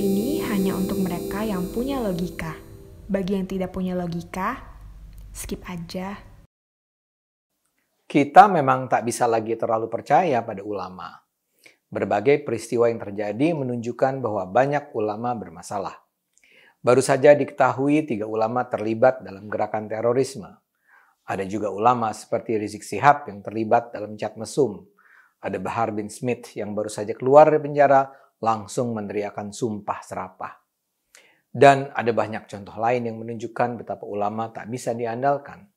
ini hanya untuk mereka yang punya logika. Bagi yang tidak punya logika, skip aja. Kita memang tak bisa lagi terlalu percaya pada ulama. Berbagai peristiwa yang terjadi menunjukkan bahwa banyak ulama bermasalah. Baru saja diketahui tiga ulama terlibat dalam gerakan terorisme. Ada juga ulama seperti Rizik Sihab yang terlibat dalam cat mesum. Ada Bahar bin Smith yang baru saja keluar dari penjara langsung meneriakan sumpah serapah. Dan ada banyak contoh lain yang menunjukkan betapa ulama tak bisa diandalkan.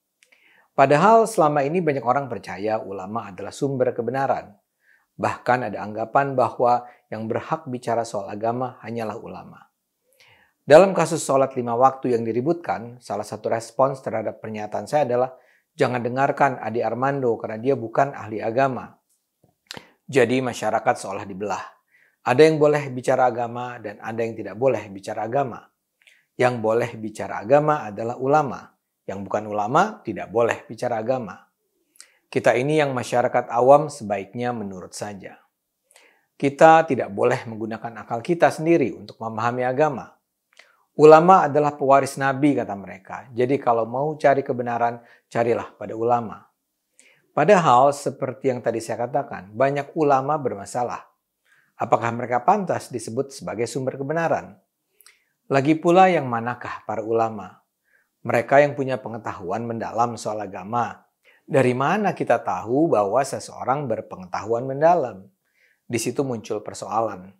Padahal selama ini banyak orang percaya ulama adalah sumber kebenaran. Bahkan ada anggapan bahwa yang berhak bicara soal agama hanyalah ulama. Dalam kasus sholat lima waktu yang diributkan, salah satu respons terhadap pernyataan saya adalah jangan dengarkan Adi Armando karena dia bukan ahli agama. Jadi masyarakat seolah dibelah. Ada yang boleh bicara agama dan ada yang tidak boleh bicara agama. Yang boleh bicara agama adalah ulama. Yang bukan ulama tidak boleh bicara agama. Kita ini yang masyarakat awam sebaiknya menurut saja. Kita tidak boleh menggunakan akal kita sendiri untuk memahami agama. Ulama adalah pewaris nabi kata mereka. Jadi kalau mau cari kebenaran, carilah pada ulama. Padahal seperti yang tadi saya katakan, banyak ulama bermasalah Apakah mereka pantas disebut sebagai sumber kebenaran? Lagi pula yang manakah para ulama? Mereka yang punya pengetahuan mendalam soal agama. Dari mana kita tahu bahwa seseorang berpengetahuan mendalam? Di situ muncul persoalan.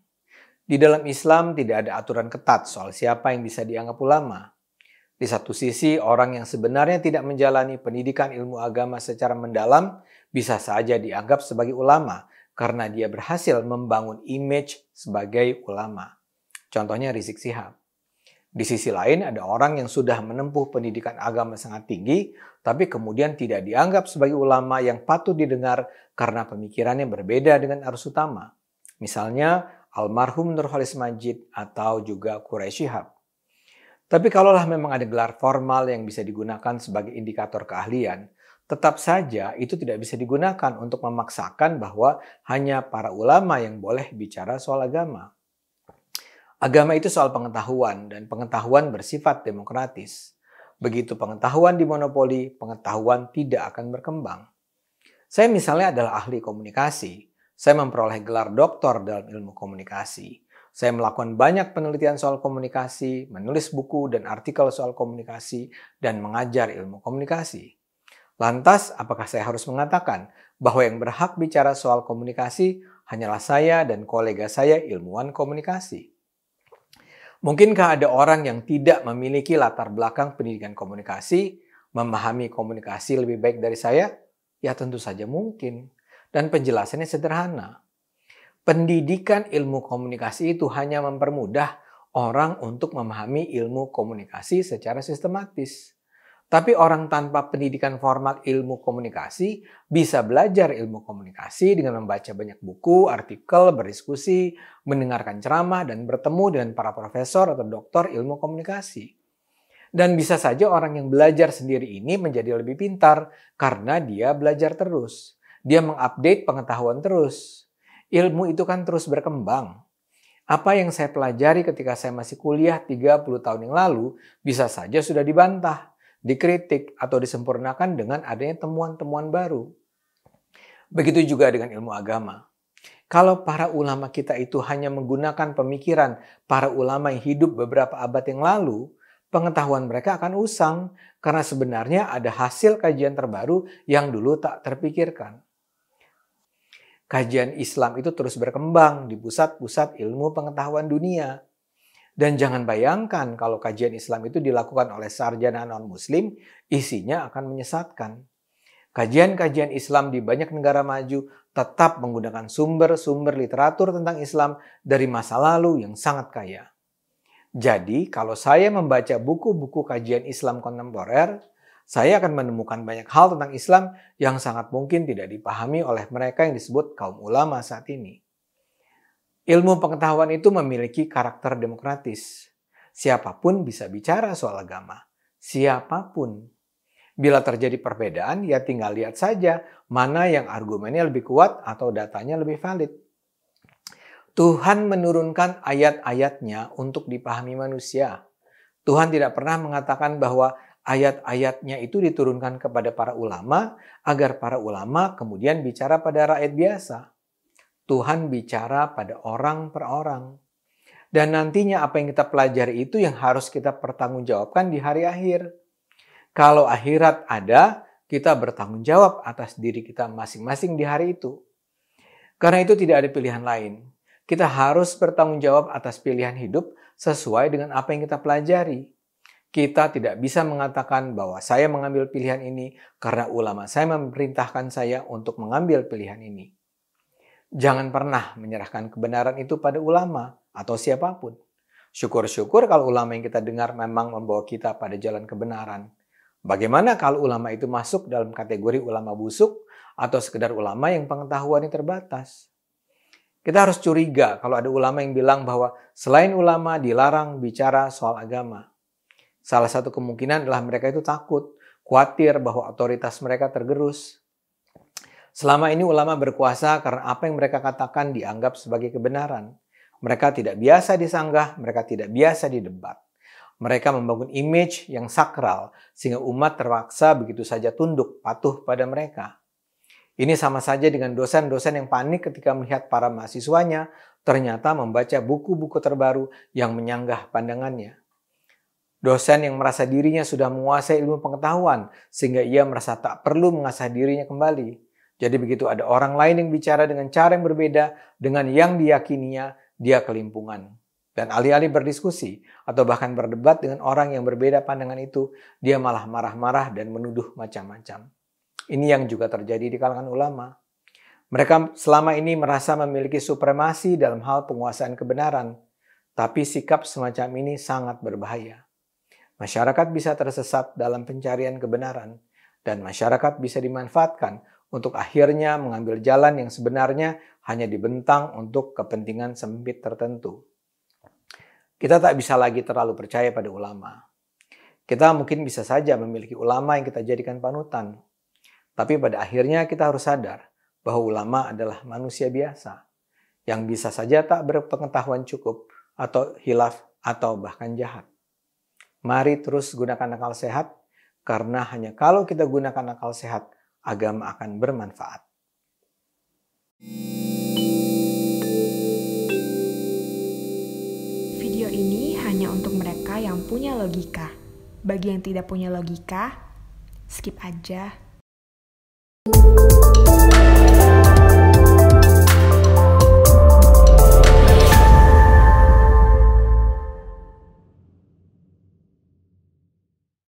Di dalam Islam tidak ada aturan ketat soal siapa yang bisa dianggap ulama. Di satu sisi, orang yang sebenarnya tidak menjalani pendidikan ilmu agama secara mendalam bisa saja dianggap sebagai ulama karena dia berhasil membangun image sebagai ulama. Contohnya Rizik Sihab. Di sisi lain ada orang yang sudah menempuh pendidikan agama sangat tinggi tapi kemudian tidak dianggap sebagai ulama yang patut didengar karena pemikirannya berbeda dengan arus utama. Misalnya almarhum Nurholis Majid atau juga Quraisy Shihab. Tapi kalaulah memang ada gelar formal yang bisa digunakan sebagai indikator keahlian, Tetap saja itu tidak bisa digunakan untuk memaksakan bahwa hanya para ulama yang boleh bicara soal agama. Agama itu soal pengetahuan dan pengetahuan bersifat demokratis. Begitu pengetahuan dimonopoli, pengetahuan tidak akan berkembang. Saya misalnya adalah ahli komunikasi. Saya memperoleh gelar doktor dalam ilmu komunikasi. Saya melakukan banyak penelitian soal komunikasi, menulis buku dan artikel soal komunikasi, dan mengajar ilmu komunikasi. Lantas, apakah saya harus mengatakan bahwa yang berhak bicara soal komunikasi hanyalah saya dan kolega saya ilmuwan komunikasi? Mungkinkah ada orang yang tidak memiliki latar belakang pendidikan komunikasi, memahami komunikasi lebih baik dari saya? Ya tentu saja mungkin. Dan penjelasannya sederhana. Pendidikan ilmu komunikasi itu hanya mempermudah orang untuk memahami ilmu komunikasi secara sistematis. Tapi orang tanpa pendidikan formal ilmu komunikasi bisa belajar ilmu komunikasi dengan membaca banyak buku, artikel, berdiskusi, mendengarkan ceramah, dan bertemu dengan para profesor atau doktor ilmu komunikasi. Dan bisa saja orang yang belajar sendiri ini menjadi lebih pintar karena dia belajar terus. Dia mengupdate pengetahuan terus. Ilmu itu kan terus berkembang. Apa yang saya pelajari ketika saya masih kuliah 30 tahun yang lalu bisa saja sudah dibantah dikritik, atau disempurnakan dengan adanya temuan-temuan baru. Begitu juga dengan ilmu agama. Kalau para ulama kita itu hanya menggunakan pemikiran para ulama yang hidup beberapa abad yang lalu, pengetahuan mereka akan usang karena sebenarnya ada hasil kajian terbaru yang dulu tak terpikirkan. Kajian Islam itu terus berkembang di pusat-pusat ilmu pengetahuan dunia. Dan jangan bayangkan kalau kajian Islam itu dilakukan oleh sarjana non-muslim, isinya akan menyesatkan. Kajian-kajian Islam di banyak negara maju tetap menggunakan sumber-sumber literatur tentang Islam dari masa lalu yang sangat kaya. Jadi, kalau saya membaca buku-buku kajian Islam kontemporer, saya akan menemukan banyak hal tentang Islam yang sangat mungkin tidak dipahami oleh mereka yang disebut kaum ulama saat ini. Ilmu pengetahuan itu memiliki karakter demokratis. Siapapun bisa bicara soal agama. Siapapun. Bila terjadi perbedaan, ya tinggal lihat saja mana yang argumennya lebih kuat atau datanya lebih valid. Tuhan menurunkan ayat-ayatnya untuk dipahami manusia. Tuhan tidak pernah mengatakan bahwa ayat-ayatnya itu diturunkan kepada para ulama agar para ulama kemudian bicara pada rakyat biasa. Tuhan bicara pada orang per orang. Dan nantinya apa yang kita pelajari itu yang harus kita pertanggungjawabkan di hari akhir. Kalau akhirat ada, kita bertanggung jawab atas diri kita masing-masing di hari itu. Karena itu tidak ada pilihan lain. Kita harus bertanggung jawab atas pilihan hidup sesuai dengan apa yang kita pelajari. Kita tidak bisa mengatakan bahwa saya mengambil pilihan ini karena ulama saya memerintahkan saya untuk mengambil pilihan ini. Jangan pernah menyerahkan kebenaran itu pada ulama atau siapapun. Syukur-syukur kalau ulama yang kita dengar memang membawa kita pada jalan kebenaran. Bagaimana kalau ulama itu masuk dalam kategori ulama busuk atau sekedar ulama yang pengetahuannya terbatas? Kita harus curiga kalau ada ulama yang bilang bahwa selain ulama dilarang bicara soal agama. Salah satu kemungkinan adalah mereka itu takut, khawatir bahwa otoritas mereka tergerus Selama ini ulama berkuasa karena apa yang mereka katakan dianggap sebagai kebenaran. Mereka tidak biasa disanggah, mereka tidak biasa didebat. Mereka membangun image yang sakral sehingga umat terpaksa begitu saja tunduk patuh pada mereka. Ini sama saja dengan dosen-dosen yang panik ketika melihat para mahasiswanya ternyata membaca buku-buku terbaru yang menyanggah pandangannya. Dosen yang merasa dirinya sudah menguasai ilmu pengetahuan sehingga ia merasa tak perlu mengasah dirinya kembali. Jadi begitu ada orang lain yang bicara dengan cara yang berbeda dengan yang diyakininya, dia kelimpungan. Dan alih-alih berdiskusi atau bahkan berdebat dengan orang yang berbeda pandangan itu, dia malah marah-marah dan menuduh macam-macam. Ini yang juga terjadi di kalangan ulama. Mereka selama ini merasa memiliki supremasi dalam hal penguasaan kebenaran, tapi sikap semacam ini sangat berbahaya. Masyarakat bisa tersesat dalam pencarian kebenaran, dan masyarakat bisa dimanfaatkan untuk akhirnya mengambil jalan yang sebenarnya hanya dibentang untuk kepentingan sempit tertentu. Kita tak bisa lagi terlalu percaya pada ulama. Kita mungkin bisa saja memiliki ulama yang kita jadikan panutan, tapi pada akhirnya kita harus sadar bahwa ulama adalah manusia biasa yang bisa saja tak berpengetahuan cukup atau hilaf atau bahkan jahat. Mari terus gunakan akal sehat karena hanya kalau kita gunakan akal sehat agama akan bermanfaat. Video ini hanya untuk mereka yang punya logika. Bagi yang tidak punya logika, skip aja. Thank you